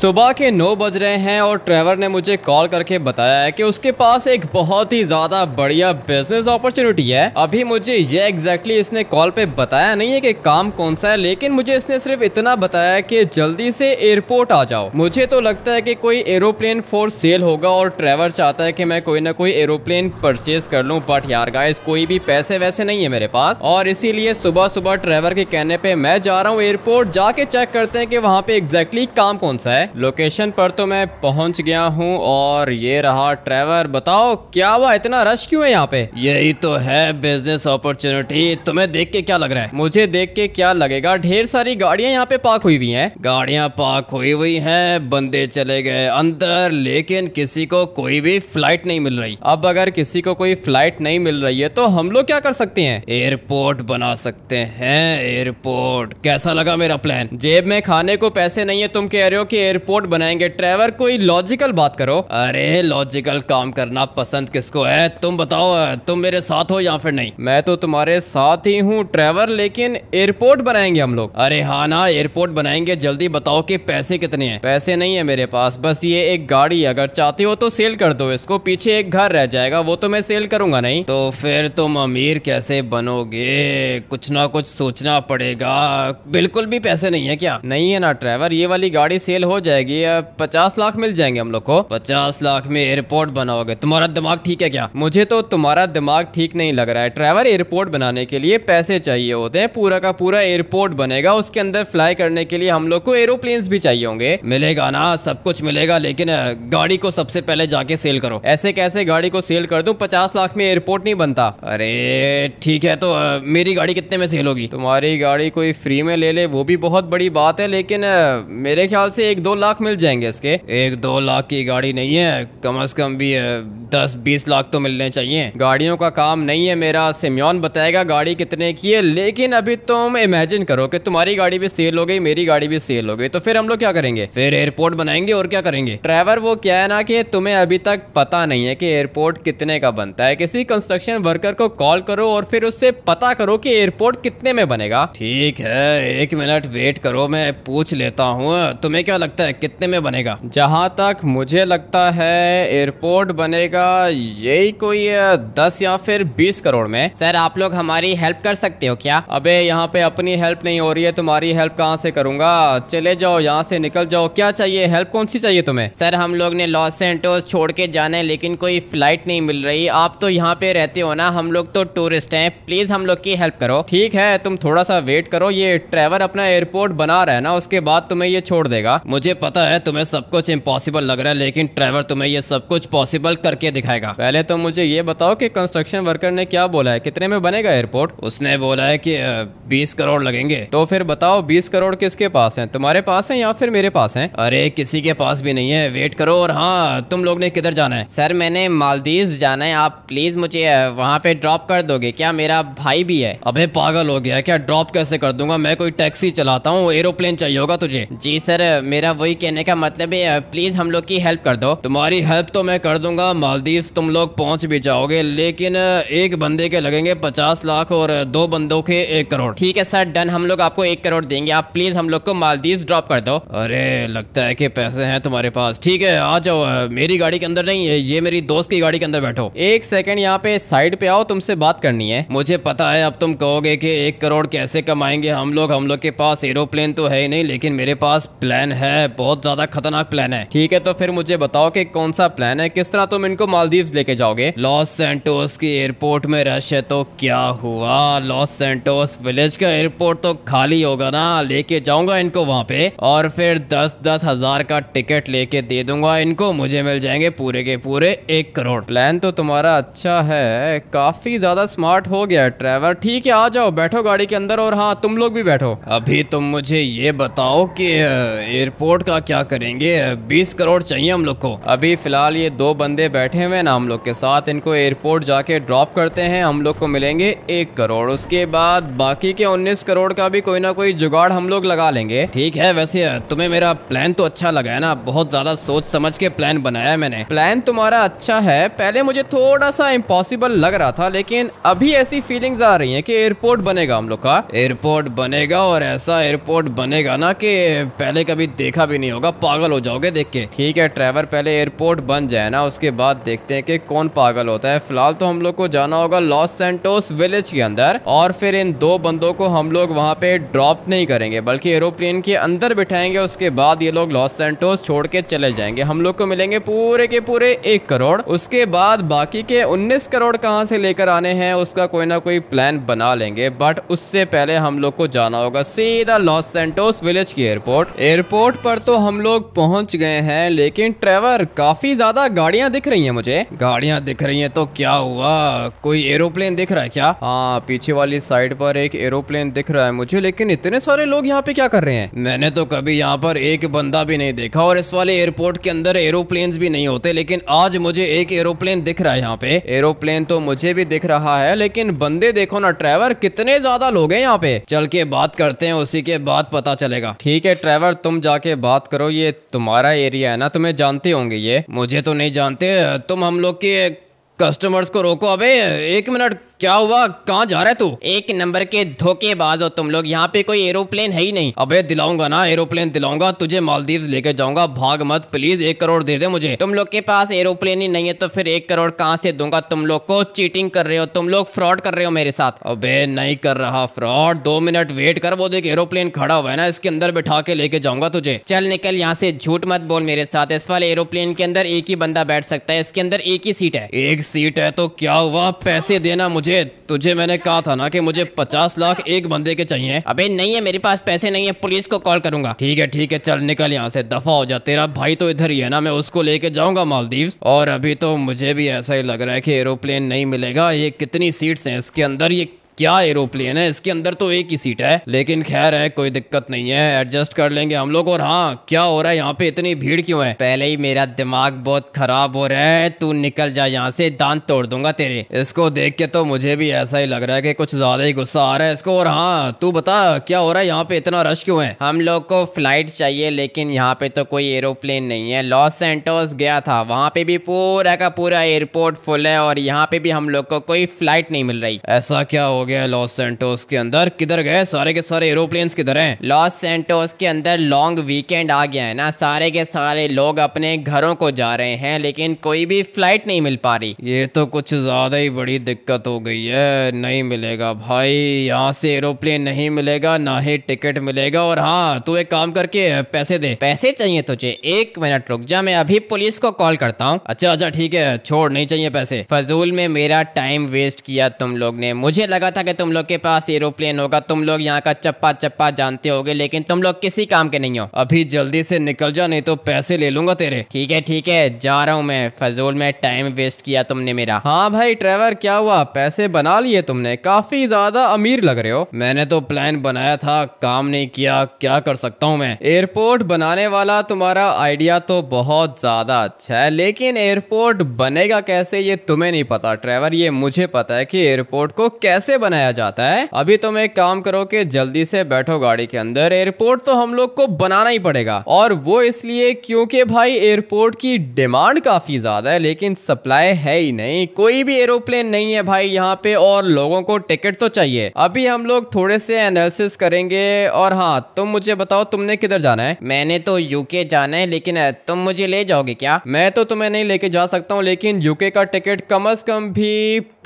सुबह के नौ बज रहे हैं और ट्रेवर ने मुझे कॉल करके बताया है कि उसके पास एक बहुत ही ज़्यादा बढ़िया बिजनेस अपॉर्चुनिटी है अभी मुझे ये एग्जैक्टली इसने कॉल पे बताया नहीं है कि काम कौन सा है लेकिन मुझे इसने सिर्फ इतना बताया है कि जल्दी से एयरपोर्ट आ जाओ मुझे तो लगता है कि कोई एरोप्लेन फॉर सेल होगा और ट्रेवर चाहता है की मैं कोई ना कोई एरोप्लेन परचेज कर लू बट यार गाइस कोई भी पैसे वैसे नहीं है मेरे पास और इसीलिए सुबह सुबह ट्रेवर के कहने पे मैं जा रहा हूँ एयरपोर्ट जाके चेक करते हैं कि वहाँ पे एग्जैक्टली काम कौन सा है लोकेशन पर तो मैं पहुंच गया हूं और ये रहा ट्रेवर बताओ क्या हुआ इतना रश क्यों है यहाँ पे यही तो है बिजनेस अपॉर्चुनिटी तुम्हें देख के क्या लग रहा है मुझे देख के क्या लगेगा ढेर सारी गाड़ियां यहाँ पे पार्क हुई हुई है गाड़ियां पार्क हुई हुई है बंदे चले गए अंदर लेकिन किसी को कोई भी फ्लाइट नहीं मिल रही अब अगर किसी को कोई फ्लाइट नहीं मिल रही है तो हम लोग क्या कर सकते हैं एयरपोर्ट बना सकते हैं एयरपोर्ट कैसा लगा मेरा प्लान जेब में खाने को पैसे नहीं है तुम कह रहे हो कि एयरपोर्ट रिपोर्ट बनाएंगे ट्रेवर कोई लॉजिकल बात करो अरे लॉजिकल काम करना पसंद किसको है तुम बताओ तुम मेरे साथ हो या फिर नहीं मैं तो तुम्हारे साथ ही हूँ ट्रेवर लेकिन एयरपोर्ट बनाएंगे हम लोग अरे हाँ ना एयरपोर्ट बनाएंगे जल्दी बताओ कि पैसे कितने हैं पैसे नहीं है मेरे पास बस ये एक गाड़ी अगर चाहते हो तो सेल कर दो इसको पीछे एक घर रह जाएगा वो तो मैं सेल करूंगा नहीं तो फिर तुम अमीर कैसे बनोगे कुछ ना कुछ सोचना पड़ेगा बिल्कुल भी पैसे नहीं है क्या नहीं है ना ट्रेवर ये वाली गाड़ी सेल हो जाए जाएगी पचास लाख मिल जाएंगे हम लोग को पचास लाख में एयरपोर्ट बनाओगे तुम्हारा दिमाग ठीक है क्या मुझे तो तुम्हारा दिमाग ठीक नहीं लग रहा है ड्राइवर एयरपोर्ट बनाने के लिए पैसे चाहिए होते हैं पूरा का पूरा एयरपोर्ट बनेगा उसके अंदर फ्लाई करने के लिए हम लोग को एरोप्लेन भी चाहिए होंगे मिलेगा ना सब कुछ मिलेगा लेकिन गाड़ी को सबसे पहले जाके सेल करो ऐसे कैसे गाड़ी को सेल कर दू पचास लाख में एयरपोर्ट नहीं बनता अरे ठीक है तो मेरी गाड़ी कितने में सेल होगी तुम्हारी गाड़ी कोई फ्री में ले ले वो भी बहुत बड़ी बात है लेकिन मेरे ख्याल से एक दो लाख मिल जाएंगे इसके एक दो लाख की गाड़ी नहीं है कम अज कम भी दस बीस लाख तो मिलने चाहिए गाड़ियों का काम नहीं है मेरा सिम्योन बताएगा गाड़ी कितने की है लेकिन अभी तो तुम इमेजिन करो कि तुम्हारी गाड़ी भी सेल हो गई मेरी गाड़ी भी सेल हो गई तो फिर हम लोग क्या करेंगे फिर एयरपोर्ट बनाएंगे और क्या करेंगे ड्राइवर वो क्या है ना कि तुम्हें अभी तक पता नहीं है कि एयरपोर्ट कितने का बनता है किसी कंस्ट्रक्शन वर्कर को कॉल करो और फिर उससे पता करो कि एयरपोर्ट कितने में बनेगा ठीक है एक मिनट वेट करो मैं पूछ लेता हूँ तुम्हें क्या लगता लगता है कितने में बनेगा जहाँ तक मुझे लगता है एयरपोर्ट बनेगा यही कोई दस या फिर बीस करोड़ में सर आप लोग हमारी हेल्प कर सकते हो क्या अबे यहाँ पे अपनी हेल्प नहीं हो रही है तुम्हारी हेल्प कहाँ से करूंगा चले जाओ यहाँ से निकल जाओ क्या चाहिए हेल्प कौन सी चाहिए तुम्हें सर हम लोग ने लॉस सेंटोस छोड़ के जाने लेकिन कोई फ्लाइट नहीं मिल रही आप तो यहाँ पे रहते हो ना हम लोग तो टूरिस्ट है प्लीज हम लोग की हेल्प करो ठीक है तुम थोड़ा सा वेट करो ये ट्रेवर अपना एयरपोर्ट बना रहा है ना उसके बाद तुम्हें ये छोड़ देगा मुझे मुझे पता है तुम्हें सब कुछ इम्पॉसिबल लग रहा है लेकिन ड्राइवर तुम्हें ये सब कुछ पॉसिबल करके दिखाएगा पहले तो मुझे ये बताओ कि कंस्ट्रक्शन वर्कर ने क्या बोला है कितने में बनेगा एयरपोर्ट उसने बोला है कि बीस करोड़ लगेंगे तो फिर बताओ बीस करोड़ किसके पास है तुम्हारे पास है या फिर मेरे पास है अरे किसी के पास भी नहीं है वेट करो और हाँ तुम लोग ने किधर जाना है सर मैंने मालदीव जाना है आप प्लीज मुझे वहाँ पे ड्रॉप कर दोगे क्या मेरा भाई भी है अबे पागल हो गया क्या ड्रॉप कैसे कर दूंगा मैं कोई टैक्सी चलाता हूँ एरोप्लेन चाहिए होगा तुझे जी सर मेरा वही कहने का मतलब है प्लीज हम लोग की हेल्प कर दो तुम्हारी हेल्प तो मैं कर दूंगा मालदीव तुम लोग पहुंच भी जाओगे लेकिन एक बंदे के लगेंगे पचास लाख और दो बंदों के एक करोड़ ठीक है सर डन हम लोग आपको एक करोड़ देंगे आप प्लीज हम लोग को मालदीव ड्रॉप कर दो अरे लगता है की पैसे है तुम्हारे पास ठीक है आ जाओ मेरी गाड़ी के अंदर नहीं है ये मेरी दोस्त की गाड़ी के अंदर बैठो एक सेकेंड यहाँ पे साइड पे आओ तुमसे बात करनी है मुझे पता है अब तुम कहोगे की एक करोड़ कैसे कमाएंगे हम लोग हम लोग के पास एरोप्लेन तो है ही नहीं लेकिन मेरे पास प्लान है बहुत ज्यादा खतरनाक प्लान है ठीक है तो फिर मुझे बताओ की कौन सा प्लान है किस तरह तुम इनको मालदीव लेके जाओगे लॉस सेंटोस की एयरपोर्ट में रश है तो क्या हुआ लॉस सेंटोस विलेज का एयरपोर्ट तो खाली होगा ना लेके जाऊंगा इनको वहाँ पे और फिर दस दस हजार का टिकट लेके दे दूंगा इनको मुझे मिल जाएंगे पूरे के पूरे एक करोड़ प्लान तो तुम्हारा अच्छा है काफी ज्यादा स्मार्ट हो गया ट्रेवर ठीक है आ जाओ बैठो गाड़ी के अंदर और हाँ तुम लोग भी बैठो अभी तुम मुझे ये बताओ कि एयरपोर्ट करोड़ का क्या करेंगे बीस करोड़ चाहिए हम लोग को अभी फिलहाल ये दो बंदे बैठे हुए ना हम लोग के साथ इनको एयरपोर्ट जाके ड्रॉप करते हैं हम लोग को मिलेंगे एक करोड़ उसके बाद बाकी के उन्नीस करोड़ का भी कोई ना कोई जुगाड़ हम लोग लगा लेंगे ठीक है वैसे तुम्हें मेरा प्लान तो अच्छा लगा है ना बहुत ज्यादा सोच समझ के प्लान बनाया मैंने प्लान तुम्हारा अच्छा है पहले मुझे थोड़ा सा इम्पॉसिबल लग रहा था लेकिन अभी ऐसी फीलिंग्स आ रही हैं कि एयरपोर्ट बनेगा हम लोग का एयरपोर्ट बनेगा और ऐसा एयरपोर्ट बनेगा ना कि पहले कभी देखा भी नहीं होगा पागल हो जाओगे देख के ठीक है ट्रेवर पहले एयरपोर्ट बन जाए ना उसके बाद देखते हैं कि कौन पागल होता है फिलहाल तो हम लोग को जाना होगा लॉस सेंटोस विलेज के अंदर और फिर इन दो बंदों को हम लोग वहाँ पे ड्रॉप नहीं करेंगे बल्कि एरोप्लेन के अंदर बिठाएंगे उसके बाद ये लोग लॉस सेंटोस छोड़ के चले जाएंगे हम लोग को मिलेंगे पूरे के पूरे एक करोड़ उसके बाद बाकी के उन्नीस करोड़ कहाँ से लेकर आने हैं उसका कोई ना कोई प्लान बना लेंगे बट उससे पहले हम लोग को जाना होगा सीधा लॉस सेंटोस विलेज की एयरपोर्ट एयरपोर्ट पर तो हम लोग पहुंच गए हैं लेकिन ट्रेवर काफी ज्यादा गाड़ियां दिख रही हैं मुझे गाड़ियां दिख रही हैं तो क्या हुआ कोई एरोप्लेन दिख रहा है क्या हाँ पीछे वाली साइड पर एक एरोप्लेन दिख रहा है मुझे लेकिन इतने सारे लोग यहाँ पे क्या कर रहे हैं मैंने तो कभी यहाँ पर एक बंदा भी नहीं देखा और इस वाले एयरपोर्ट के अंदर एरोप्लेन भी नहीं होते लेकिन आज मुझे एक एरोप्लेन दिख रहा है यहाँ पे एरोप्लेन तो मुझे भी दिख रहा है लेकिन बंदे देखो ना ट्रेवर कितने ज्यादा लोग हैं यहाँ पे चल के बात करते हैं उसी के बाद पता चलेगा ठीक है ट्रेवर तुम जाके बात बात करो ये तुम्हारा एरिया है ना तुम्हें जानते होंगे ये मुझे तो नहीं जानते तुम हम लोग के कस्टमर्स को रोको अबे एक मिनट क्या हुआ कहाँ जा रहा है तू एक नंबर के धोखेबाज हो तुम लोग यहाँ पे कोई एरोप्लेन है ही नहीं अबे दिलाऊंगा ना एरोप्लेन दिलाऊंगा तुझे मालदीव लेके जाऊंगा भाग मत प्लीज एक करोड़ दे दे मुझे तुम लोग के पास एरोप्लेन ही नहीं है तो फिर एक करोड़ कहाँ से दूंगा तुम लोग को चीटिंग कर रहे हो तुम लोग फ्रॉड कर रहे हो मेरे साथ अब नहीं कर रहा फ्रॉड दो मिनट वेट कर वो देख एरोप्लेन खड़ा हुआ है ना इसके अंदर बैठा के लेके जाऊंगा तुझे चल निकल यहाँ से झूठ मत बोल मेरे साथ इस वाले एरोप्लेन के अंदर एक ही बंदा बैठ सकता है इसके अंदर एक ही सीट है एक सीट है तो क्या हुआ पैसे देना मुझे तुझे तुझे मैंने कहा था ना कि मुझे पचास लाख एक बंदे के चाहिए अबे नहीं है मेरे पास पैसे नहीं है पुलिस को कॉल करूंगा ठीक है ठीक है चल निकल यहाँ से दफा हो जा तेरा भाई तो इधर ही है ना मैं उसको लेके जाऊंगा मालदीव और अभी तो मुझे भी ऐसा ही लग रहा है की एरोप्लेन नहीं मिलेगा ये कितनी सीट्स है इसके अंदर ये क्या एरोप्लेन है इसके अंदर तो एक ही सीट है लेकिन खैर है कोई दिक्कत नहीं है एडजस्ट कर लेंगे हम लोग और हाँ क्या हो रहा है यहाँ पे इतनी भीड़ क्यों है पहले ही मेरा दिमाग बहुत खराब हो रहा है तू निकल जा यहाँ से दांत तोड़ दूंगा तेरे इसको देख के तो मुझे भी ऐसा ही लग रहा है की कुछ ज्यादा ही गुस्सा आ रहा है इसको और हाँ तू बता क्या हो रहा है यहाँ पे इतना रश क्यों है हम लोग को फ्लाइट चाहिए लेकिन यहाँ पे तो कोई एरोप्लेन नहीं है लॉस सेंटोस गया था वहाँ पे भी पूरा का पूरा एयरपोर्ट फुल है और यहाँ पे भी हम लोग को कोई फ्लाइट नहीं मिल रही ऐसा क्या हो गए हैं लॉस सेंटोस के अंदर किधर गए सारे के सारे एरोप्लेन्स किधर हैं लॉस सेंटोस के अंदर लॉन्ग वीकेंड आ गया है ना सारे के सारे लोग अपने घरों को जा रहे हैं लेकिन कोई भी फ्लाइट नहीं मिल पा रही ये तो कुछ ज्यादा ही बड़ी दिक्कत हो गई है नहीं मिलेगा भाई यहाँ से एरोप्लेन नहीं मिलेगा ना ही टिकट मिलेगा और हाँ तू एक काम करके पैसे दे पैसे चाहिए तुझे एक मिनट रुक जा मैं अभी पुलिस को कॉल करता हूँ अच्छा अच्छा ठीक है छोड़ नहीं चाहिए पैसे फजूल में मेरा टाइम वेस्ट किया तुम लोग ने मुझे लगा था कि तुम लोग के पास एरोप्लेन होगा तुम लोग यहाँ का चप्पा चप्पा जानते हो लेकिन तुम लोग किसी काम के नहीं हो अभी जल्दी से निकल जाओ नहीं तो पैसे ले लूंगा तेरे ठीक है ठीक है जा रहा हूँ मैं फजूल में टाइम वेस्ट किया तुमने मेरा हाँ भाई ट्रेवर क्या हुआ पैसे बना लिए तुमने काफी ज्यादा अमीर लग रहे हो मैंने तो प्लान बनाया था काम नहीं किया क्या कर सकता हूँ मैं एयरपोर्ट बनाने वाला तुम्हारा आइडिया तो बहुत ज्यादा अच्छा है लेकिन एयरपोर्ट बनेगा कैसे ये तुम्हें नहीं पता ट्रेवर ये मुझे पता है कि एयरपोर्ट को कैसे बनाया जाता है अभी तुम एक काम करो कि जल्दी से बैठो गाड़ी के अंदर एयरपोर्ट तो हम लोग को बनाना ही पड़ेगा और वो इसलिए क्योंकि भाई एयरपोर्ट की डिमांड काफी ज्यादा है लेकिन सप्लाई है ही नहीं कोई भी एरोप्लेन नहीं है भाई यहाँ पे और लोगों को टिकट तो चाहिए अभी हम लोग थोड़े से एनालिसिस करेंगे और हाँ तुम मुझे बताओ तुमने किधर जाना है मैंने तो यूके जाना है लेकिन तुम मुझे ले जाओगे क्या मैं तो तुम्हें नहीं लेके जा सकता हूँ लेकिन यूके का टिकट कम अज कम भी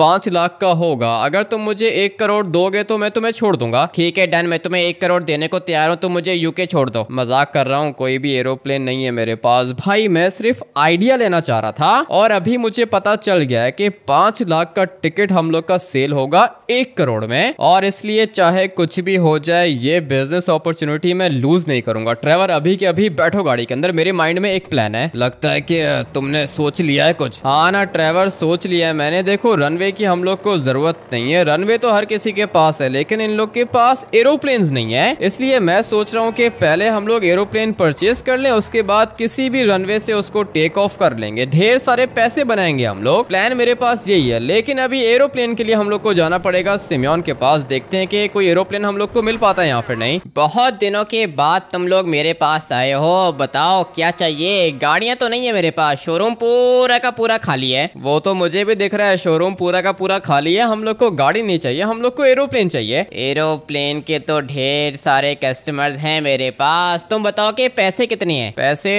पांच लाख का होगा अगर तुम मुझे मुझे एक करोड़ दोगे तो मैं तुम्हें छोड़ दूंगा ठीक है डन मैं तुम्हें एक करोड़ देने को तैयार हूँ तुम तो मुझे यूके छोड़ दो मजाक कर रहा हूँ कोई भी एरोप्लेन नहीं है मेरे पास भाई मैं सिर्फ आइडिया लेना चाह रहा था और अभी मुझे पता चल गया है की पांच लाख का टिकट हम लोग का सेल होगा एक करोड़ में और इसलिए चाहे कुछ भी हो जाए ये बिजनेस अपॉर्चुनिटी मैं लूज नहीं करूंगा ट्रेवर अभी के अभी बैठो गाड़ी के अंदर मेरे माइंड में एक प्लान है लगता है कि तुमने सोच लिया है कुछ हाँ ना ट्रेवर सोच लिया है मैंने देखो रनवे की हम लोग को जरूरत नहीं है रनवे डिब्बे तो हर किसी के पास है लेकिन इन लोग के पास एरोप्लेन नहीं है इसलिए मैं सोच रहा हूँ की पहले हम लोग एरोप्लेन परचेज कर ले उसके बाद किसी भी रनवे से उसको टेक ऑफ कर लेंगे ढेर सारे पैसे बनाएंगे हम लोग प्लान मेरे पास यही है लेकिन अभी एरोप्लेन के लिए हम लोग को जाना पड़ेगा सिम्योन के पास देखते हैं कि कोई एरोप्लेन हम लोग को मिल पाता है यहाँ फिर नहीं बहुत दिनों के बाद तुम लोग मेरे पास आए हो बताओ क्या चाहिए गाड़ियाँ तो नहीं है मेरे पास शोरूम पूरा का पूरा खाली है वो तो मुझे भी दिख रहा है शोरूम पूरा का पूरा खाली है हम लोग को गाड़ी नहीं चाहिए हम लोग को एरोप्लेन चाहिए एरोप्लेन के तो ढेर सारे कस्टमर्स हैं मेरे पास तुम बताओ कि पैसे कितने हैं पैसे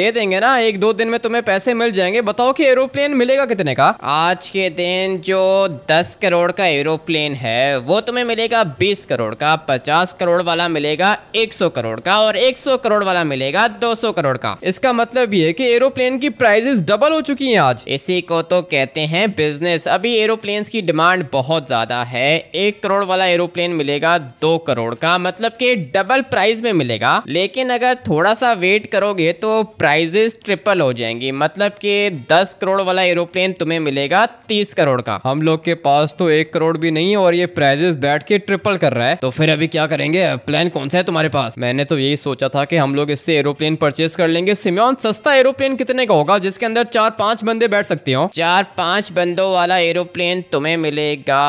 दे देंगे ना एक दो दिन में तुम्हें पैसे मिल जाएंगे बताओ कि एरोप्लेन मिलेगा कितने का आज के दिन जो दस करोड़ का एरोप्लेन है वो तुम्हें मिलेगा बीस करोड़ का पचास करोड़ वाला मिलेगा एक सौ करोड़ का और एक सौ करोड़ वाला मिलेगा दो सौ करोड़ का इसका मतलब ये की एरोप्लेन की प्राइजेस डबल हो चुकी है आज इसी को तो कहते हैं बिजनेस अभी एरोप्लेन की डिमांड बहुत ज्यादा ज़्यादा है एक करोड़ वाला एरोप्लेन मिलेगा दो करोड़ का मतलब कि डबल प्राइस में मिलेगा लेकिन अगर थोड़ा सा वेट करोगे तो प्राइजेस ट्रिपल हो जाएंगी मतलब कि दस करोड़ वाला एरोप्लेन तुम्हें मिलेगा तीस करोड़ का हम लोग के पास तो एक करोड़ भी नहीं और ये प्राइजेस बैठ के ट्रिपल कर रहा है तो फिर अभी क्या करेंगे प्लान कौन सा है तुम्हारे पास मैंने तो यही सोचा था कि हम लोग इससे एरोप्लेन परचेस कर लेंगे सिम्योन सस्ता एरोप्लेन कितने का होगा जिसके अंदर चार पांच बंदे बैठ सकते हो चार पांच बंदों वाला एरोप्लेन तुम्हें मिलेगा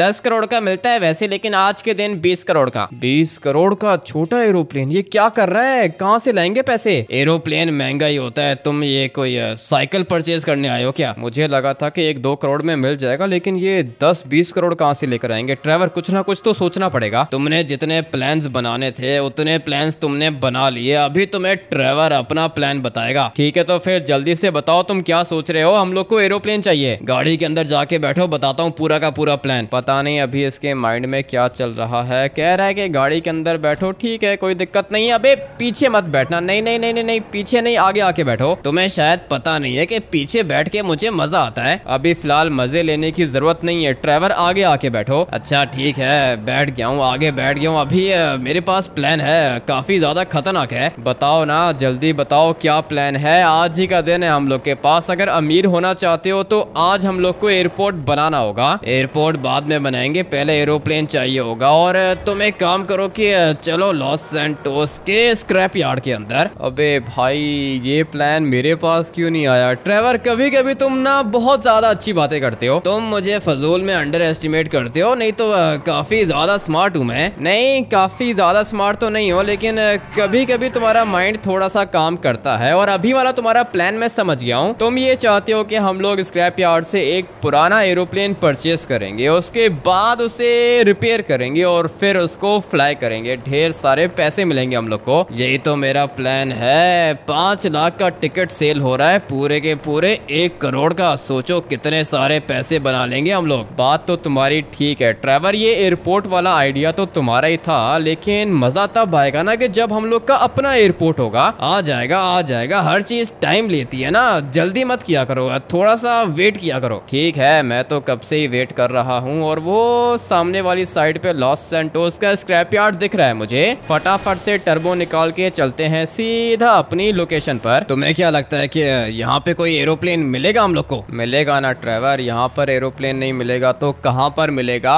दस करोड़ का मिलता है वैसे लेकिन आज के दिन बीस करोड़ का बीस करोड़ का छोटा एरोप्लेन ये क्या कर रहा है कहाँ से लाएंगे पैसे एरोप्लेन महंगा ही होता है तुम ये कोई साइकिल परचेज करने आयो हो क्या मुझे लगा था की एक दो करोड़ में मिल जाएगा लेकिन ये दस बीस करोड़ कहाँ से लेकर आएंगे ट्रेवर कुछ ना कुछ तो सोचना पड़ेगा तुमने जितने प्लान बनाने थे उतने प्लान तुमने बना लिए अभी तुम्हें ट्रेवर अपना प्लान बताएगा ठीक है तो फिर जल्दी से बताओ तुम क्या सोच रहे हो हम लोग को एरोप्लेन चाहिए गाड़ी के अंदर जाके बैठो बताता हूँ पूरा का पूरा पूरा प्लान पता नहीं अभी इसके माइंड में क्या चल रहा है कह रहा है कि गाड़ी के अंदर बैठो ठीक है कोई दिक्कत नहीं है अबे पीछे मत बैठना नहीं नहीं नहीं नहीं नहीं पीछे नहीं आगे आके बैठो तुम्हें शायद पता नहीं है कि पीछे बैठ के मुझे मजा आता है अभी फिलहाल मजे लेने की जरूरत नहीं है ड्राइवर आगे आके बैठो अच्छा ठीक है बैठ गया हूँ आगे बैठ गया हूँ अभी मेरे पास प्लान है काफी ज्यादा खतरनाक है बताओ ना जल्दी बताओ क्या प्लान है आज ही का दिन है हम लोग के पास अगर अमीर होना चाहते हो तो आज हम लोग को एयरपोर्ट बनाना होगा एयरपोर्ट मोड बाद में बनाएंगे पहले एरोप्लेन चाहिए होगा और तुम एक काम करो कि चलो लॉस सेंटोस के स्क्रैप यार्ड के अंदर अबे भाई ये प्लान मेरे पास क्यों नहीं आया ट्रेवर कभी कभी तुम ना बहुत ज्यादा अच्छी बातें करते हो तुम मुझे फजूल में अंडर एस्टिमेट करते हो नहीं तो काफी ज्यादा स्मार्ट हूँ मैं नहीं काफी ज्यादा स्मार्ट तो नहीं हो लेकिन कभी कभी तुम्हारा माइंड थोड़ा सा काम करता है और अभी वाला तुम्हारा प्लान मैं समझ गया हूँ तुम ये चाहते हो कि हम लोग स्क्रैप यार्ड से एक पुराना एरोप्लेन परचेस करें करेंगे उसके बाद उसे रिपेयर करेंगे और फिर उसको फ्लाई करेंगे ढेर सारे पैसे मिलेंगे हम लोग को यही तो मेरा प्लान है पांच लाख का टिकट सेल हो रहा है पूरे के पूरे एक करोड़ का सोचो कितने सारे पैसे बना लेंगे हम लोग बात तो तुम्हारी ठीक है ट्रेवर ये एयरपोर्ट वाला आइडिया तो तुम्हारा ही था लेकिन मजा तब आएगा ना कि जब हम लोग का अपना एयरपोर्ट होगा आ जाएगा आ जाएगा हर चीज टाइम लेती है ना जल्दी मत किया करो थोड़ा सा वेट किया करो ठीक है मैं तो कब से ही वेट कर रहा हूँ और वो सामने वाली साइड पे लॉस सेंटोस का स्क्रैप यार्ड दिख रहा है मुझे फटाफट से टर्बो निकाल के चलते हैं सीधा अपनी लोकेशन पर तुम्हें क्या लगता है कि यहाँ पे कोई एरोप्लेन मिलेगा हम लोग को मिलेगा ना ट्रेवर यहाँ पर एरोप्लेन नहीं मिलेगा तो कहाँ पर मिलेगा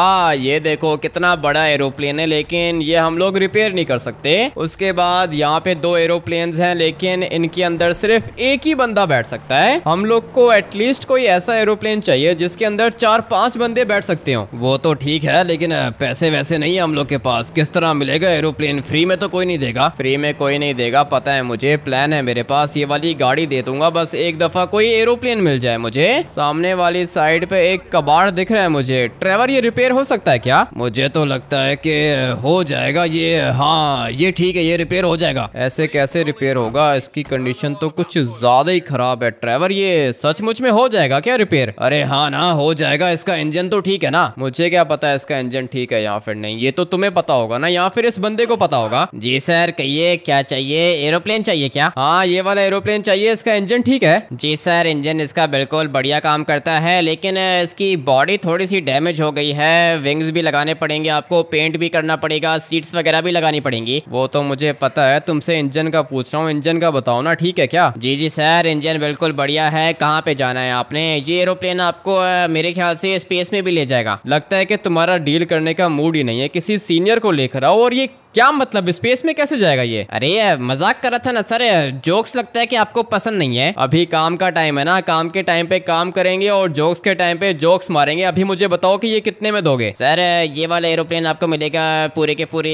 ये देखो कितना बड़ा एरोप्लेन है लेकिन ये हम लोग रिपेयर नहीं कर सकते उसके बाद यहाँ पे दो एरोप्लेन है लेकिन इनके अंदर सिर्फ एक ही बंदा बैठ सकता है हम लोग को एटलीस्ट कोई ऐसा एरोप्लेन चाहिए जिसके अंदर चार पांच बंदे बैठ सकते हो वो तो ठीक है लेकिन पैसे वैसे नहीं है हम लोग के पास किस तरह मिलेगा एरोप्लेन फ्री में तो कोई नहीं देगा फ्री में कोई नहीं देगा पता है मुझे प्लान है मेरे पास ये वाली गाड़ी दे दूंगा बस एक दफा कोई एरोप्लेन मिल जाए मुझे सामने वाली साइड पे एक कबाड़ दिख रहा है मुझे ट्रेवर ये रिपेयर हो सकता है क्या मुझे तो लगता है की हो जाएगा ये हाँ ये ठीक है ये रिपेयर हो जाएगा ऐसे कैसे रिपेयर होगा इसकी कंडीशन तो कुछ ज्यादा ही खराब है ट्रेवर ये सचमुच में हो जाएगा क्या रिपेयर अरे हाँ ना हो जाएगा इसका इंजन तो तो ठीक है ना मुझे क्या पता है इसका इंजन ठीक है या फिर नहीं ये तो तुम्हें पता होगा ना या फिर इस बंदे को पता होगा जी सर कहिए क्या चाहिए एरोप्लेन चाहिए क्या हाँ ये वाला एरोप्लेन चाहिए इसका इंजन ठीक है जी सर इंजन इसका बिल्कुल बढ़िया काम करता है लेकिन इसकी बॉडी थोड़ी सी डैमेज हो गई है विंग्स भी लगाने पड़ेंगे आपको पेंट भी करना पड़ेगा सीट्स वगैरह भी लगानी पड़ेंगी वो तो मुझे पता है तुमसे इंजन का पूछ रहा हूँ इंजन का बताओ ना ठीक है क्या जी जी सर इंजन बिल्कुल बढ़िया है कहाँ पे जाना है आपने ये एरोप्लेन आपको मेरे ख्याल से स्पेस में भी ले जाएगा लगता है कि तुम्हारा डील करने का मूड ही नहीं है किसी सीनियर को लेकर आओ और ये क्या मतलब स्पेस में कैसे जाएगा ये अरे मजाक कर रहा था ना सर जोक्स लगता है कि आपको पसंद नहीं है अभी काम का टाइम है ना काम के टाइम पे काम करेंगे और जोक्स के टाइम पे जोक्स मारेंगे अभी मुझे बताओ कि ये कितने में दोगे सर ये वाला एरोप्लेन आपको मिलेगा पूरे के पूरे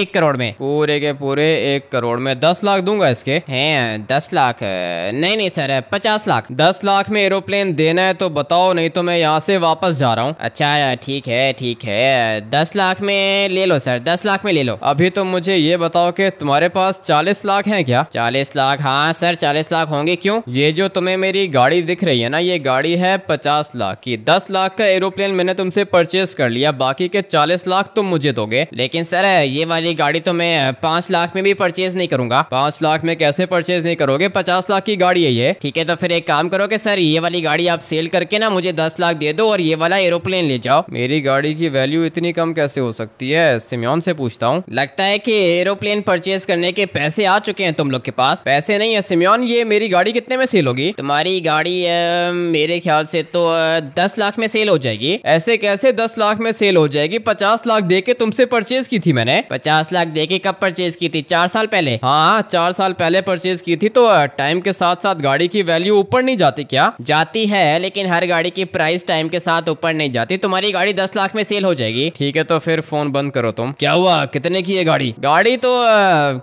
एक करोड़ में पूरे के पूरे एक करोड़ में दस लाख दूंगा इसके है दस लाख नहीं नहीं सर पचास लाख दस लाख में एरोप्लेन देना है तो बताओ नहीं तो मैं यहाँ से वापस जा रहा हूँ अच्छा ठीक है ठीक है दस लाख में ले लो सर दस लाख में ले लो अब अभी तो मुझे ये बताओ कि तुम्हारे पास चालीस लाख हैं क्या चालीस लाख हाँ सर चालीस लाख होंगे क्यों ये जो तुम्हें मेरी गाड़ी दिख रही है ना ये गाड़ी है पचास लाख की दस लाख का एरोप्लेन मैंने तुमसे परचेज कर लिया बाकी के चालीस लाख तुम मुझे दोगे लेकिन सर ये वाली गाड़ी तो मैं पांच लाख में भी परचेज नहीं करूंगा पांच लाख में कैसे परचेज नहीं करोगे पचास लाख की गाड़ी है ये ठीक है तो फिर एक काम करो कि सर ये वाली गाड़ी आप सेल करके ना मुझे दस लाख दे दो और ये वाला एरोप्लेन ले जाओ मेरी गाड़ी की वैल्यू इतनी कम कैसे हो सकती है सिम्योन से पूछता हूँ लगता है कि एरोप्लेन परचेज करने के पैसे आ चुके हैं तुम लोग के पास पैसे नहीं है सिम्योन ये मेरी गाड़ी कितने में सेल होगी तुम्हारी गाड़ी आ, मेरे ख्याल से तो आ, दस लाख में सेल हो जाएगी ऐसे कैसे दस लाख में सेल हो जाएगी पचास लाख दे के तुमसे परचेज की थी मैंने पचास लाख दे के कब परचेज की थी चार साल पहले हाँ चार साल पहले परचेज की थी तो टाइम के साथ साथ गाड़ी की वैल्यू ऊपर नहीं जाती क्या जाती है लेकिन हर गाड़ी की प्राइस टाइम के साथ ऊपर नहीं जाती तुम्हारी गाड़ी दस लाख में सेल हो जाएगी ठीक है तो फिर फोन बंद करो तुम क्या हुआ कितने की गाड़ी गाड़ी तो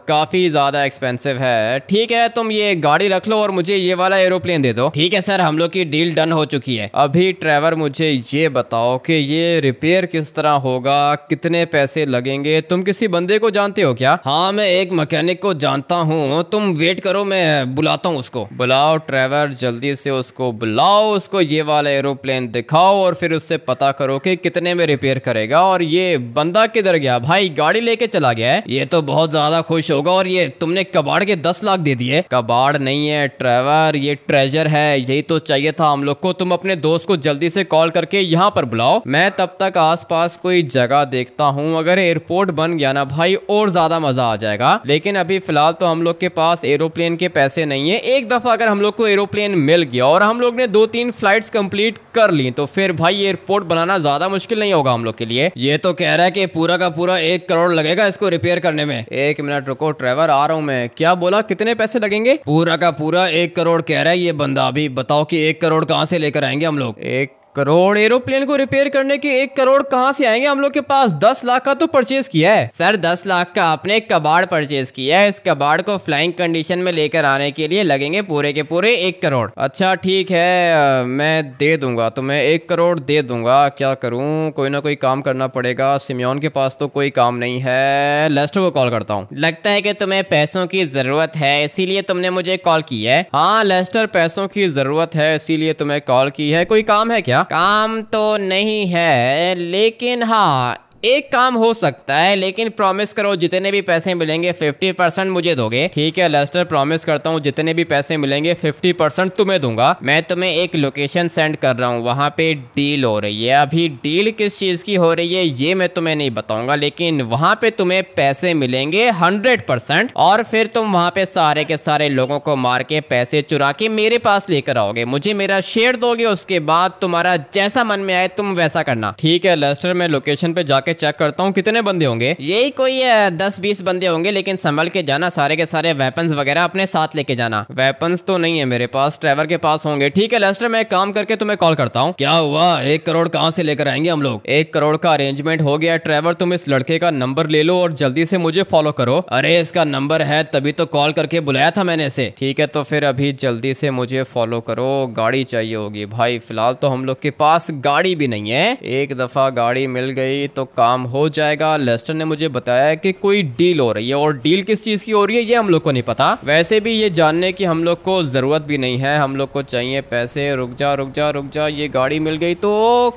काफी ज्यादा एक्सपेंसिव है ठीक है तुम ये गाड़ी रख लो और मुझे ये वाला एरोप्लेन दे दो ठीक है सर हम लोग की डील डन हो चुकी है अभी ट्रेवर मुझे ये बताओ कि ये रिपेयर किस तरह होगा कितने पैसे लगेंगे तुम किसी बंदे को जानते हो क्या हाँ मैं एक मैकेनिक को जानता हूँ तुम वेट करो मैं बुलाता हूँ उसको बुलाओ ट्रेवर जल्दी से उसको बुलाओ उसको ये वाला एरोप्लेन दिखाओ और फिर उससे पता करो कि कितने में रिपेयर करेगा और ये बंदा किधर गया भाई गाड़ी लेके चला गया है ये तो बहुत ज्यादा खुश होगा और ये तुमने कबाड़ के दस लाख दे दिए कबाड़ नहीं है ट्रेवर ये ट्रेजर है यही तो चाहिए था हम लोग को तुम अपने दोस्त को जल्दी से कॉल करके यहाँ पर बुलाओ मैं तब तक आस कोई जगह देखता हूँ अगर एयरपोर्ट बन गया ना भाई और ज्यादा मजा आ जाएगा लेकिन अभी फिलहाल तो हम लोग के पास एरोप्लेन के पैसे नहीं है एक दफा अगर हम लोग को एरोप्लेन मिल गया और हम लोग ने दो तीन फ्लाइट्स कंप्लीट कर ली तो फिर भाई एयरपोर्ट बनाना ज्यादा मुश्किल नहीं होगा हम लोग के लिए ये तो कह रहा है कि पूरा का पूरा एक करोड़ लगेगा लगेगा इसको रिपेयर करने में एक मिनट रुको ड्राइवर आ रहा हूँ मैं क्या बोला कितने पैसे लगेंगे पूरा का पूरा एक करोड़ कह रहा है ये बंदा अभी बताओ कि एक करोड़ कहाँ से लेकर आएंगे हम लोग एक करोड़ एरोप्लेन को रिपेयर करने के एक करोड़ कहाँ से आएंगे हम लोग के पास दस लाख का तो परचेज किया है सर दस लाख का आपने एक कबाड़ परचेज किया है इस कबाड़ को फ्लाइंग कंडीशन में लेकर आने के लिए लगेंगे पूरे के पूरे एक करोड़ अच्छा ठीक है मैं दे दूंगा तो मैं एक करोड़ दे दूंगा क्या करूँ कोई ना कोई काम करना पड़ेगा सिम्योन के पास तो कोई काम नहीं है लेस्टर को कॉल करता हूँ लगता है की तुम्हें पैसों की जरूरत है इसीलिए तुमने मुझे कॉल की है हाँ लेस्टर पैसों की जरूरत है इसीलिए तुम्हें कॉल की है कोई काम है क्या काम तो नहीं है लेकिन हाँ एक काम हो सकता है लेकिन प्रॉमिस करो जितने भी पैसे मिलेंगे फिफ्टी परसेंट मुझे दोगे ठीक है लेस्टर प्रॉमिस करता हूँ जितने भी पैसे मिलेंगे फिफ्टी परसेंट तुम्हें दूंगा मैं तुम्हें एक लोकेशन सेंड कर रहा हूँ वहाँ पे डील हो रही है अभी डील किस चीज़ की हो रही है ये मैं तुम्हें नहीं बताऊंगा लेकिन वहां पे तुम्हें पैसे मिलेंगे हंड्रेड परसेंट और फिर तुम वहाँ पे सारे के सारे लोगों को मार के पैसे चुरा के मेरे पास लेकर आओगे मुझे मेरा शेयर दोगे उसके बाद तुम्हारा जैसा मन में आए तुम वैसा करना ठीक है लेस्टर में लोकेशन पे जाके जाके चेक करता हूँ कितने बंदे होंगे यही कोई दस बीस बंदे होंगे लेकिन संभल के जाना सारे के सारे वेपन वगैरह अपने साथ लेके जाना वेपन तो नहीं है मेरे पास ट्रेवर के पास होंगे ठीक है लस्टर मैं काम करके तुम्हें कॉल करता हूँ क्या हुआ एक करोड़ कहाँ से लेकर आएंगे हम लोग एक करोड़ का अरेंजमेंट हो गया ट्रेवर तुम इस लड़के का नंबर ले लो और जल्दी से मुझे फॉलो करो अरे इसका नंबर है तभी तो कॉल करके बुलाया था मैंने इसे ठीक है तो फिर अभी जल्दी से मुझे फॉलो करो गाड़ी चाहिए होगी भाई फिलहाल तो हम लोग के पास गाड़ी भी नहीं है एक दफा गाड़ी मिल गई तो का काम हो जाएगा लेस्टर ने मुझे बताया कि कोई डील हो रही है और डील किस चीज़ की हो रही है ये हम लोग को नहीं पता वैसे भी ये जानने की हम लोग को ज़रूरत भी नहीं है हम लोग को चाहिए पैसे रुक जा रुक जा रुक जा ये गाड़ी मिल गई तो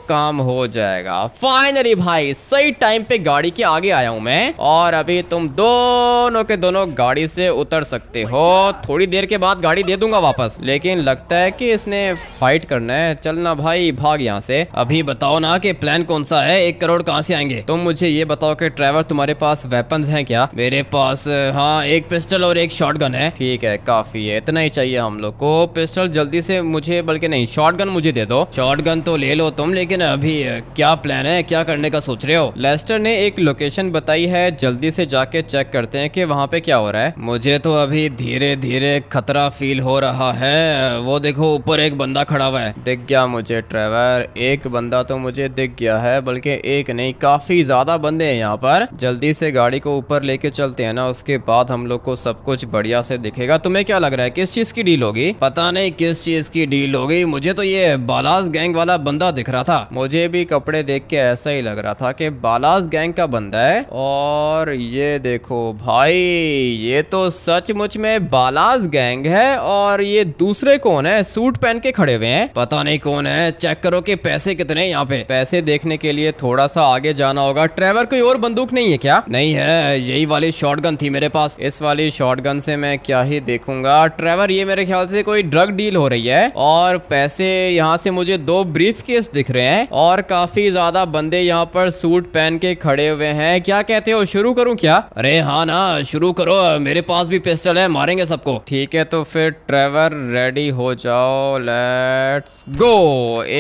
काम हो जाएगा फाइनली भाई सही टाइम पे गाड़ी के आगे आया हूँ मैं और अभी तुम दोनों के दोनों गाड़ी से उतर सकते हो थोड़ी देर के बाद गाड़ी दे दूंगा वापस लेकिन लगता है कि इसने फाइट करना है चलना भाई भाग यहाँ से अभी बताओ ना कि प्लान कौन सा है एक करोड़ कहाँ से आएंगे जाएंगे तुम मुझे ये बताओ कि ट्रेवर तुम्हारे पास वेपन है क्या मेरे पास हाँ एक पिस्टल और एक शॉर्ट है ठीक है काफी है इतना ही चाहिए हम लोग को पिस्टल जल्दी से मुझे बल्कि नहीं शॉर्ट मुझे दे दो शॉर्ट तो ले लो तुम लेकिन अभी क्या प्लान है क्या करने का सोच रहे हो लेस्टर ने एक लोकेशन बताई है जल्दी से जाके चेक करते हैं कि वहाँ पे क्या हो रहा है मुझे तो अभी धीरे धीरे खतरा फील हो रहा है वो देखो ऊपर एक बंदा खड़ा हुआ है दिख गया मुझे ट्रेवर एक बंदा तो मुझे दिख गया है बल्कि एक नहीं का काफी ज्यादा बंदे हैं यहाँ पर जल्दी से गाड़ी को ऊपर लेके चलते हैं ना उसके बाद हम लोग को सब कुछ बढ़िया से दिखेगा तुम्हें क्या लग रहा है किस चीज की डील होगी पता नहीं किस चीज की डील होगी मुझे तो ये बालास गैंग वाला बंदा दिख रहा था मुझे भी कपड़े देख के ऐसा ही लग रहा था की बालास गैंग का बंदा है और ये देखो भाई ये तो सचमुच में बालास गैंग है और ये दूसरे कौन है सूट पहन के खड़े हुए हैं पता नहीं कौन है चेक करो कि पैसे कितने यहाँ पे पैसे देखने के लिए थोड़ा सा आगे जा जाना होगा ट्रेवर कोई और बंदूक नहीं है क्या नहीं है यही वाली शॉटगन थी मेरे पास इस वाली शॉटगन से मैं क्या ही देखूंगा ट्रेवर ये मेरे ख्याल से कोई ड्रग डील हो रही है और पैसे यहाँ से मुझे दो ब्रीफ केस दिख रहे हैं और काफी ज्यादा बंदे यहाँ पर सूट पहन के खड़े हुए हैं क्या कहते हो शुरू करूँ क्या अरे हाँ ना शुरू करो मेरे पास भी पिस्टल है मारेंगे सबको ठीक है तो फिर ट्रेवर रेडी हो जाओ लेट्स गो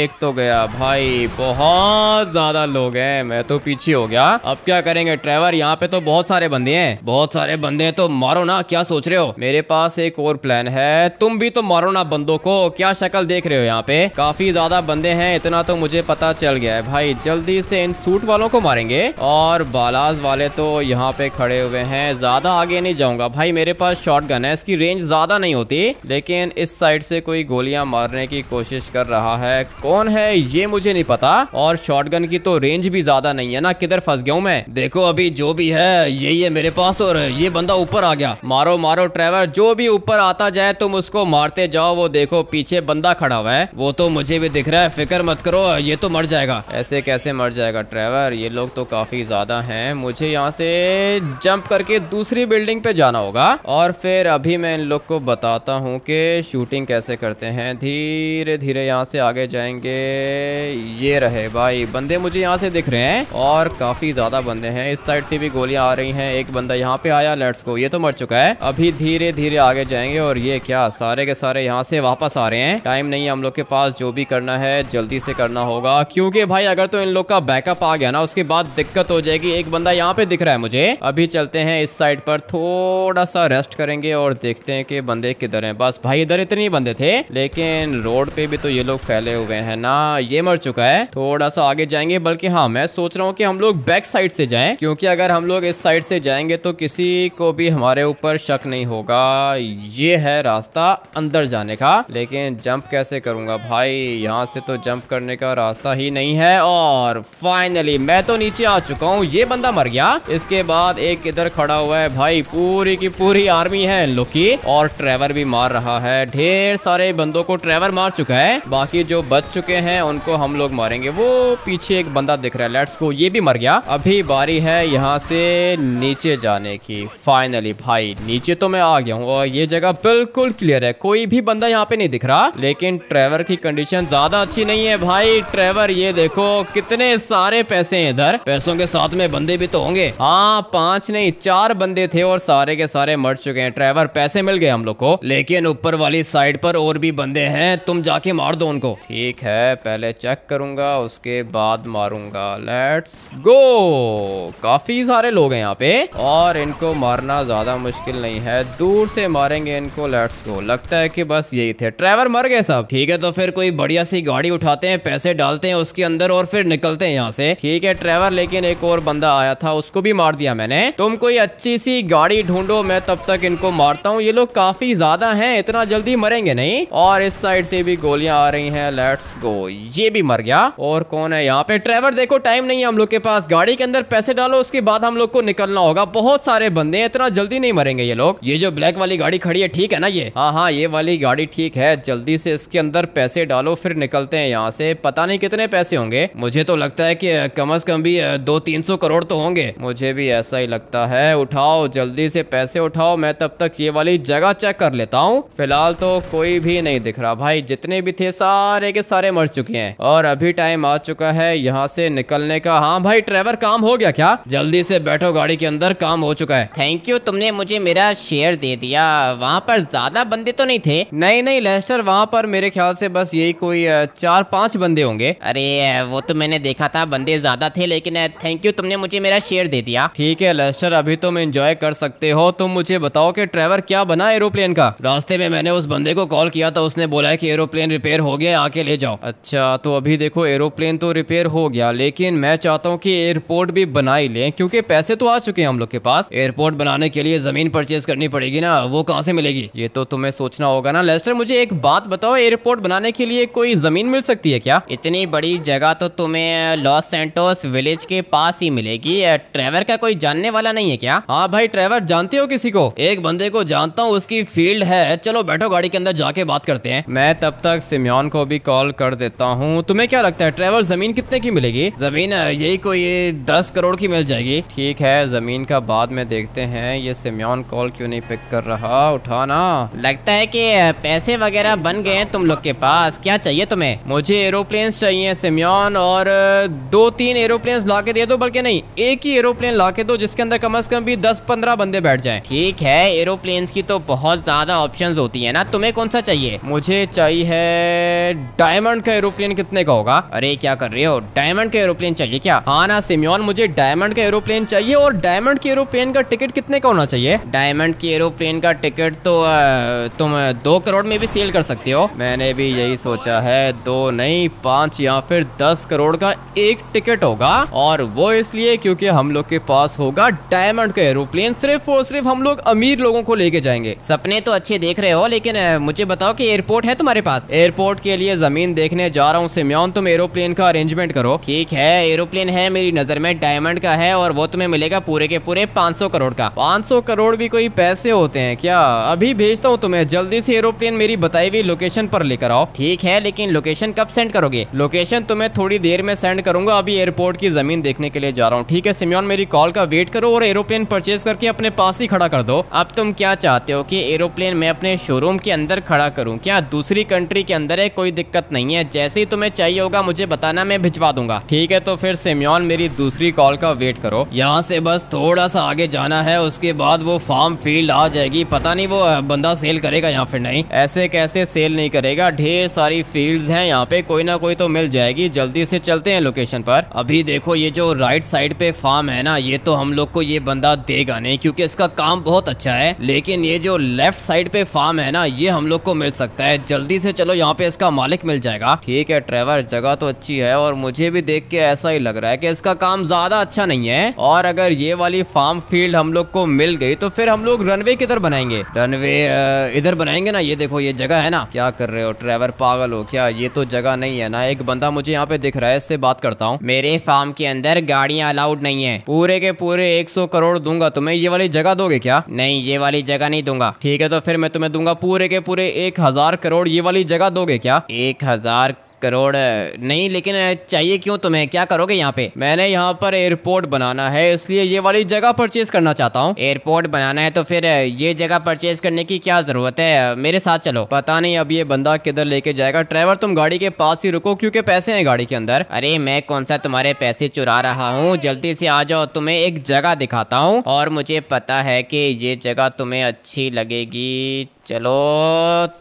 एक तो गया भाई बहुत ज्यादा लोग हैं मैं तो तो पीछे हो गया अब क्या करेंगे ट्रेवर यहाँ पे तो बहुत सारे बंदे हैं बहुत सारे बंदे हैं तो मारो ना क्या सोच रहे हो मेरे पास एक और प्लान है तुम भी तो मारो ना बंदों को क्या शक्ल देख रहे हो यहाँ पे काफी ज्यादा बंदे हैं इतना तो मुझे पता चल गया है भाई जल्दी से इन सूट वालों को मारेंगे और बालाज वाले तो यहाँ पे खड़े हुए हैं ज्यादा आगे नहीं जाऊंगा भाई मेरे पास शॉर्ट है इसकी रेंज ज्यादा नहीं होती लेकिन इस साइड से कोई गोलियां मारने की कोशिश कर रहा है कौन है ये मुझे नहीं पता और शॉर्ट की तो रेंज भी ज्यादा नहीं चाहिए ना किधर फंस गया हूँ मैं देखो अभी जो भी है यही है मेरे पास और ये बंदा ऊपर आ गया मारो मारो ट्रेवर जो भी ऊपर आता जाए तुम उसको मारते जाओ वो देखो पीछे बंदा खड़ा हुआ है वो तो मुझे भी दिख रहा है फिक्र मत करो ये तो मर जाएगा ऐसे कैसे मर जाएगा ट्रेवर ये लोग तो काफी ज्यादा है मुझे यहाँ से जम्प करके दूसरी बिल्डिंग पे जाना होगा और फिर अभी मैं इन लोग को बताता हूँ कि शूटिंग कैसे करते हैं धीरे धीरे यहाँ से आगे जाएंगे ये रहे भाई बंदे मुझे यहाँ से दिख रहे हैं और काफ़ी ज़्यादा बंदे हैं इस साइड से भी गोलियां आ रही हैं एक बंदा यहाँ पे आया लेट्स को ये तो मर चुका है अभी धीरे धीरे आगे जाएंगे और ये क्या सारे के सारे यहाँ से वापस आ रहे हैं टाइम नहीं है हम लोग के पास जो भी करना है जल्दी से करना होगा क्योंकि भाई अगर तो इन लोग का बैकअप आ गया ना उसके बाद दिक्कत हो जाएगी एक बंदा यहाँ पे दिख रहा है मुझे अभी चलते हैं इस साइड पर थोड़ा सा रेस्ट करेंगे और देखते हैं कि बंदे किधर है बस भाई इधर इतने बंदे थे लेकिन रोड पे भी तो ये लोग फैले हुए है ना ये मर चुका है थोड़ा सा आगे जाएंगे बल्कि हाँ मैं सोच रहा हूँ हूँ कि हम लोग बैक साइड से जाएं क्योंकि अगर हम लोग इस साइड से जाएंगे तो किसी को भी हमारे ऊपर शक नहीं होगा ये है रास्ता अंदर जाने का लेकिन जंप कैसे करूंगा भाई यहाँ से तो जंप करने का रास्ता ही नहीं है और फाइनली मैं तो नीचे आ चुका हूँ ये बंदा मर गया इसके बाद एक इधर खड़ा हुआ है भाई पूरी की पूरी आर्मी है लुकी और ट्रेवर भी मार रहा है ढेर सारे बंदों को ट्रेवर मार चुका है बाकी जो बच चुके हैं उनको हम लोग मारेंगे वो पीछे एक बंदा दिख रहा है लेट्स को ये भी मर गया अभी बारी है यहाँ से नीचे जाने की फाइनली भाई नीचे तो मैं आ गया हूँ और ये जगह बिल्कुल क्लियर है कोई भी बंदा यहाँ पे नहीं दिख रहा लेकिन ट्रेवर की कंडीशन ज्यादा अच्छी नहीं है भाई ट्रेवर ये देखो कितने सारे पैसे है इधर पैसों के साथ में बंदे भी तो होंगे हाँ पांच नहीं चार बंदे थे और सारे के सारे मर चुके हैं ट्रेवर पैसे मिल गए हम लोग को लेकिन ऊपर वाली साइड पर और भी बंदे हैं तुम जाके मार दो उनको ठीक है पहले चेक करूंगा उसके बाद मारूंगा लेट लेट्स गो काफी सारे लोग हैं यहाँ पे और इनको मारना ज्यादा मुश्किल नहीं है दूर से मारेंगे इनको लेट्स गो लगता है कि बस यही थे ट्रेवर मर गए सब ठीक है तो फिर कोई बढ़िया सी गाड़ी उठाते हैं पैसे डालते हैं उसके अंदर और फिर निकलते हैं यहाँ से ठीक है ट्रेवर लेकिन एक और बंदा आया था उसको भी मार दिया मैंने तुम कोई अच्छी सी गाड़ी ढूंढो मैं तब तक इनको मारता हूँ ये लोग काफी ज्यादा है इतना जल्दी मरेंगे नहीं और इस साइड से भी गोलियां आ रही है लेट्स गो ये भी मर गया और कौन है यहाँ पे ट्रेवर देखो टाइम नहीं नहीं हम लोग के पास गाड़ी के अंदर पैसे डालो उसके बाद हम लोग को निकलना होगा बहुत सारे बंदे हैं इतना जल्दी नहीं मरेंगे ये लोग ये जो ब्लैक वाली गाड़ी खड़ी है ठीक है ना ये हाँ हाँ ये वाली गाड़ी ठीक है जल्दी से इसके अंदर पैसे डालो फिर निकलते हैं यहाँ से पता नहीं कितने पैसे होंगे मुझे तो लगता है की कम अज कम भी दो तीन सौ करोड़ तो होंगे मुझे भी ऐसा ही लगता है उठाओ जल्दी से पैसे उठाओ मैं तब तक ये वाली जगह चेक कर लेता हूँ फिलहाल तो कोई भी नहीं दिख रहा भाई जितने भी थे सारे के सारे मर चुके हैं और अभी टाइम आ चुका है यहाँ से निकलने का होगा हाँ भाई ट्रेवर काम हो गया क्या जल्दी से बैठो गाड़ी के अंदर काम हो चुका है थैंक यू तुमने मुझे मेरा शेयर दे दिया वहाँ पर ज्यादा बंदे तो नहीं थे नहीं नहीं लेस्टर वहाँ पर मेरे ख्याल से बस यही कोई चार पाँच बंदे होंगे अरे वो तो मैंने देखा था बंदे ज्यादा थे लेकिन थैंक यू तुमने मुझे मेरा शेयर दे दिया ठीक है लेस्टर अभी तुम तो एंजॉय कर सकते हो तुम मुझे बताओ की ट्रेवर क्या बना एरोप्लेन का रास्ते में मैंने उस बंदे को कॉल किया था तो उसने बोला की एरोप्लेन रिपेयर हो गया आके ले जाओ अच्छा तो अभी देखो एरोप्लेन तो रिपेयर हो गया लेकिन मैं चाहता हूँ कि एयरपोर्ट भी बना ही लें क्योंकि पैसे तो आ चुके हैं हम लोग के पास एयरपोर्ट बनाने के लिए जमीन परचेज करनी पड़ेगी ना वो कहाँ से मिलेगी ये तो तुम्हें सोचना होगा ना लेस्टर मुझे एक बात बताओ एयरपोर्ट बनाने के लिए कोई जमीन मिल सकती है क्या इतनी बड़ी जगह तो तुम्हें लॉस सेंटोस विलेज के पास ही मिलेगी ट्रेवर का कोई जानने वाला नहीं है क्या हाँ भाई ट्रेवर जानते हो किसी को एक बंदे को जानता हूँ उसकी फील्ड है चलो बैठो गाड़ी के अंदर जाके बात करते हैं मैं तब तक सिम्योन को भी कॉल कर देता हूँ तुम्हें क्या लगता है ट्रेवर जमीन कितने की मिलेगी जमीन यही को ये दस करोड़ की मिल जाएगी ठीक है ज़मीन का बाद में देखते हैं ये सिम्योन कॉल क्यों नहीं पिक कर रहा उठाना लगता है कि पैसे वगैरह बन गए तुम लोग के पास क्या चाहिए तुम्हें मुझे एरोप्लेन चाहिए सिम्योन और दो तीन एरोप्लेन ला के दे दो बल्कि नहीं एक ही एरोप्लेन ला के दो जिसके अंदर कम अज कम भी दस पंद्रह बंदे बैठ जाए ठीक है एरोप्लेन की तो बहुत ज्यादा ऑप्शन होती है ना तुम्हें कौन सा चाहिए मुझे चाहिए डायमंड का एरोप्लेन कितने का होगा अरे क्या कर रहे हो डायमंड का एरोप्लेन चाहिए क्या हाँ ना सिमियन मुझे डायमंड का एरोप्लेन चाहिए और डायमंड के एरोप्लेन का टिकट कितने का होना चाहिए डायमंड के एरोप्लेन का टिकट तो तुम दो करोड़ में भी सेल कर सकते हो मैंने भी यही सोचा है दो नहीं पांच या फिर दस करोड़ का एक टिकट होगा और वो इसलिए क्योंकि हम लोग के पास होगा डायमंड का एरोप्लेन सिर्फ और सिर्फ हम लोग अमीर लोगों को लेके जाएंगे सपने तो अच्छे देख रहे हो लेकिन मुझे बताओ कि एयरपोर्ट है तुम्हारे पास एयरपोर्ट के लिए जमीन देखने जा रहा हूँ सिम्योन तुम एरोप्लेन का अरेंजमेंट करो ठीक है एरोप्लेन प्लेन है मेरी नजर में डायमंड का है और वो तुम्हें मिलेगा पूरे के पूरे 500 करोड़ का 500 करोड़ भी कोई पैसे होते हैं क्या अभी भेजता हूँ तुम्हें जल्दी से एरोप्लेन मेरी बताई हुई लोकेशन पर लेकर आओ ठीक है लेकिन लोकेशन कब सेंड करोगे लोकेशन तुम्हें थोड़ी देर में सेंड करूंगा अभी एयरपोर्ट की जमीन देखने के लिए जा रहा हूँ ठीक है सिमियोन मेरी कॉल का वेट करो और एरोप्लेन परचेज करके अपने पास ही खड़ा कर दो अब तुम क्या चाहते हो कि एरोप्लेन मैं अपने शोरूम के अंदर खड़ा करूँ क्या दूसरी कंट्री के अंदर है कोई दिक्कत नहीं है जैसे ही तुम्हें चाहिए होगा मुझे बताना मैं भिजवा दूंगा ठीक है तो फिर सेम्योन मेरी दूसरी कॉल का वेट करो यहाँ से बस थोड़ा सा आगे जाना है उसके बाद वो फार्म फील्ड आ जाएगी पता नहीं वो बंदा सेल करेगा यहाँ फिर नहीं ऐसे कैसे सेल नहीं करेगा ढेर सारी फील्ड है यहाँ पे कोई ना कोई तो मिल जाएगी जल्दी से चलते हैं लोकेशन पर अभी देखो ये जो राइट साइड पे फार्म है ना ये तो हम लोग को ये बंदा देगा नहीं क्योंकि इसका काम बहुत अच्छा है लेकिन ये जो लेफ्ट साइड पे फार्म है ना ये हम लोग को मिल सकता है जल्दी से चलो यहाँ पे इसका मालिक मिल जाएगा ठीक है ट्रेवर जगह तो अच्छी है और मुझे भी देख के ऐसा ही लग लग रहा है कि इसका काम ज्यादा अच्छा नहीं है और अगर ये वाली फार्म फील्ड हम लोग को मिल गई तो फिर हम लोग रनवे किधर बनाएंगे रनवे इधर बनाएंगे ना ये देखो ये जगह है ना क्या कर रहे हो ट्रेवर पागल हो क्या ये तो जगह नहीं है ना एक बंदा मुझे यहाँ पे दिख रहा है इससे बात करता हूँ मेरे फार्म के अंदर गाड़ियाँ अलाउड नहीं है पूरे के पूरे एक करोड़ दूंगा तुम्हें ये वाली जगह दोगे क्या नहीं ये वाली जगह नहीं दूंगा ठीक है तो फिर मैं तुम्हें दूंगा पूरे के पूरे एक हजार करोड़ ये वाली जगह दोगे क्या एक हजार करोड़ नहीं लेकिन चाहिए क्यों तुम्हें क्या करोगे यहाँ पे मैंने यहाँ पर एयरपोर्ट बनाना है इसलिए ये वाली जगह परचेज करना चाहता हूँ एयरपोर्ट बनाना है तो फिर ये जगह परचेज करने की क्या जरूरत है मेरे साथ चलो पता नहीं अब ये बंदा किधर लेके जाएगा ड्राइवर तुम गाड़ी के पास ही रुको क्योंकि पैसे हैं गाड़ी के अंदर अरे मैं कौन सा तुम्हारे पैसे चुरा रहा हूँ जल्दी से आ जाओ तुम्हें एक जगह दिखाता हूँ और मुझे पता है कि ये जगह तुम्हें अच्छी लगेगी चलो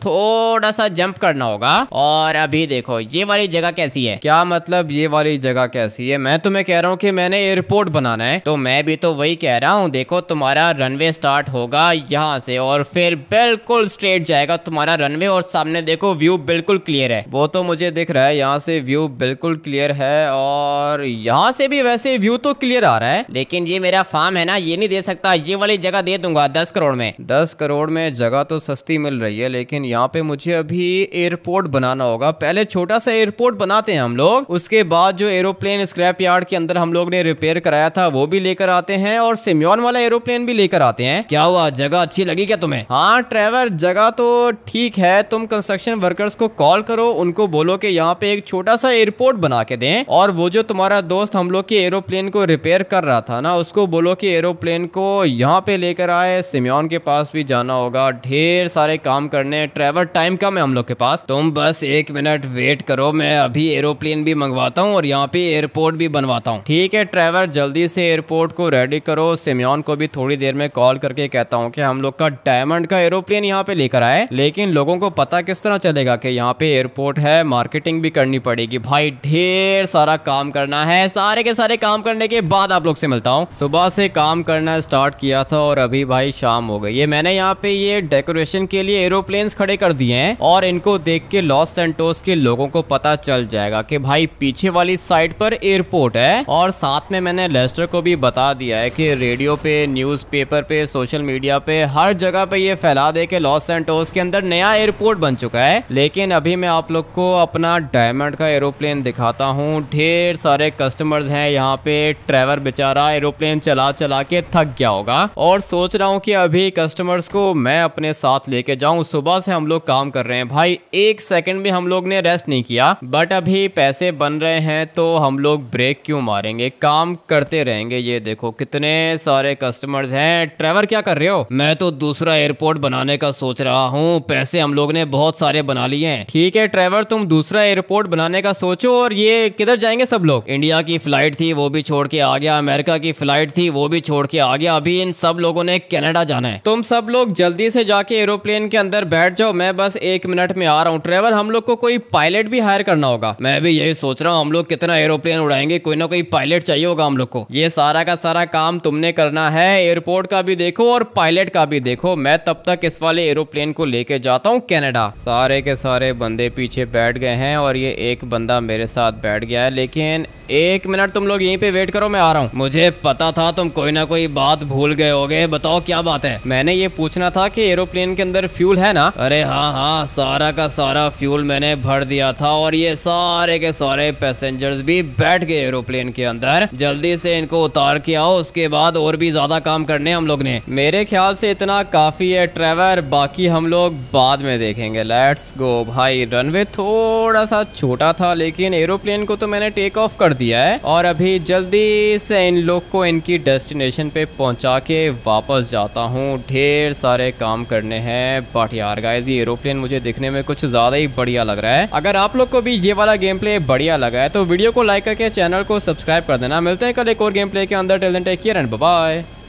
थोड़ा सा जंप करना होगा और अभी देखो ये वाली जगह कैसी है क्या मतलब ये वाली जगह कैसी है मैं तुम्हें कह रहा हूँ कि मैंने एयरपोर्ट बनाना है तो मैं भी तो वही कह रहा हूँ देखो तुम्हारा रनवे स्टार्ट होगा यहाँ से और फिर बिल्कुल स्ट्रेट जाएगा तुम्हारा रनवे और सामने देखो व्यू बिल्कुल क्लियर है वो तो मुझे दिख रहा है यहाँ से व्यू बिल्कुल क्लियर है और यहाँ से भी वैसे व्यू तो क्लियर आ रहा है लेकिन ये मेरा फार्म है ना ये नहीं दे सकता ये वाली जगह दे दूंगा दस करोड़ में दस करोड़ में जगह तो सस्ती मिल रही है लेकिन यहाँ पे मुझे अभी एयरपोर्ट बनाना होगा पहले छोटा सा एयरपोर्ट बनाते हैं हम लोग उसके बाद जो एरोप्लेन स्क्रैप यार्ड के अंदर हम लोग ने रिपेयर कराया था वो भी लेकर आते हैं और सिम्योन वाला एरोप्लेन भी लेकर आते हैं क्या हुआ जगह अच्छी लगी क्या तुम्हें हाँ ट्रेवर जगह तो ठीक है तुम कंस्ट्रक्शन वर्कर्स को कॉल करो उनको बोलो कि यहाँ पे एक छोटा सा एयरपोर्ट बना के दें और वो जो तुम्हारा दोस्त हम लोग के एरोप्लेन को रिपेयर कर रहा था ना उसको बोलो कि एरोप्लेन को यहाँ पे लेकर आए सिम्योन के पास भी जाना होगा ढेर ढेर सारे काम करने हैं ट्रेवल टाइम कम है हम लोग के पास तुम बस एक मिनट वेट करो मैं अभी एरोप्लेन भी मंगवाता हूँ और यहाँ पे एयरपोर्ट भी बनवाता हूँ ठीक है ट्रेवर जल्दी से एयरपोर्ट को रेडी करो सिम्योन को भी थोड़ी देर में कॉल करके कहता हूँ की हम लोग का डायमंड का एरोप्लेन यहाँ पे लेकर आए लेकिन लोगों को पता किस तरह चलेगा की यहाँ पे एयरपोर्ट है मार्केटिंग भी करनी पड़ेगी भाई ढेर सारा काम करना है सारे के सारे काम करने के बाद आप लोग से मिलता हूँ सुबह से काम करना स्टार्ट किया था और अभी भाई शाम हो गई ये मैंने यहाँ पे ये डेकोरेशन मिशन के लिए एरोप्लेन खड़े कर दिए हैं और इनको देख के लॉस सेंटोस के लोगों को पता चल जाएगा कि भाई पीछे वाली साइड पर एयरपोर्ट है और साथ में मैंने लेस्टर को भी बता दिया है कि रेडियो पे न्यूज़पेपर पे सोशल मीडिया पे हर जगह पे ये फैला दे के लॉस सेंटोस के अंदर नया एयरपोर्ट बन चुका है लेकिन अभी मैं आप लोग को अपना डायमंड का एरोप्लेन दिखाता हूँ ढेर सारे कस्टमर्स हैं यहाँ पे ट्रेवर बेचारा एरोप्लेन चला चला के थक गया होगा और सोच रहा हूँ कि अभी कस्टमर्स को मैं अपने साथ साथ लेके जाऊं सुबह से हम लोग काम कर रहे हैं भाई एक सेकंड भी हम लोग ने रेस्ट नहीं किया बट अभी पैसे बन रहे हैं तो हम लोग ब्रेक क्यों मारेंगे काम करते रहेंगे ये देखो कितने सारे कस्टमर्स हैं ट्रेवर क्या कर रहे हो मैं तो दूसरा एयरपोर्ट बनाने का सोच रहा हूँ पैसे हम लोग ने बहुत सारे बना लिए हैं ठीक है ट्रेवर तुम दूसरा एयरपोर्ट बनाने का सोचो और ये किधर जाएंगे सब लोग इंडिया की फ्लाइट थी वो भी छोड़ के आ गया अमेरिका की फ्लाइट थी वो भी छोड़ के आ गया अभी इन सब लोगों ने कनाडा जाना है तुम सब लोग जल्दी से जाके एयर एरोप्लेन के अंदर बैठ जाओ मैं बस एक मिनट में आ रहा हूँ ट्रेवल हम लोग को कोई पायलट भी हायर करना होगा मैं भी यही सोच रहा हूँ हम लोग कितना एरोप्लेन उड़ाएंगे कोई ना कोई पायलट चाहिए होगा हम लोग को ये सारा का सारा काम तुमने करना है एयरपोर्ट का भी देखो और पायलट का भी देखो मैं तब तक इस वाले एरोप्लेन को लेके जाता हूँ कैनेडा सारे के सारे बंदे पीछे बैठ गए हैं और ये एक बंदा मेरे साथ बैठ गया है लेकिन एक मिनट तुम लोग यहीं पे वेट करो मैं आ रहा हूँ मुझे पता था तुम कोई ना कोई बात भूल गए होगे बताओ क्या बात है मैंने ये पूछना था कि एरोप्लेन के अंदर फ्यूल है ना अरे हाँ हाँ सारा का सारा फ्यूल मैंने भर दिया था और ये सारे के सारे पैसेंजर्स भी बैठ गए एरोप्लेन के अंदर जल्दी से इनको उतार के आओ उसके बाद और भी ज्यादा काम करने हम लोग ने मेरे ख्याल से इतना काफी है ट्रेवर बाकी हम लोग बाद में देखेंगे लेट्स गो भाई रनवे थोड़ा सा छोटा था लेकिन एरोप्लेन को तो मैंने टेक ऑफ कर दिया है और अभी जल्दी से इन लोग को इनकी डेस्टिनेशन पे पहुंचा के वापस जाता हूँ ढेर सारे काम करने हैं बट यार गाइस ये एरोप्लेन मुझे दिखने में कुछ ज़्यादा ही बढ़िया लग रहा है अगर आप लोग को भी ये वाला गेम प्ले बढ़िया लगा है तो वीडियो को लाइक करके चैनल को सब्सक्राइब कर देना मिलते हैं कल एक और गेम प्ले के अंदर टेलेंट टेक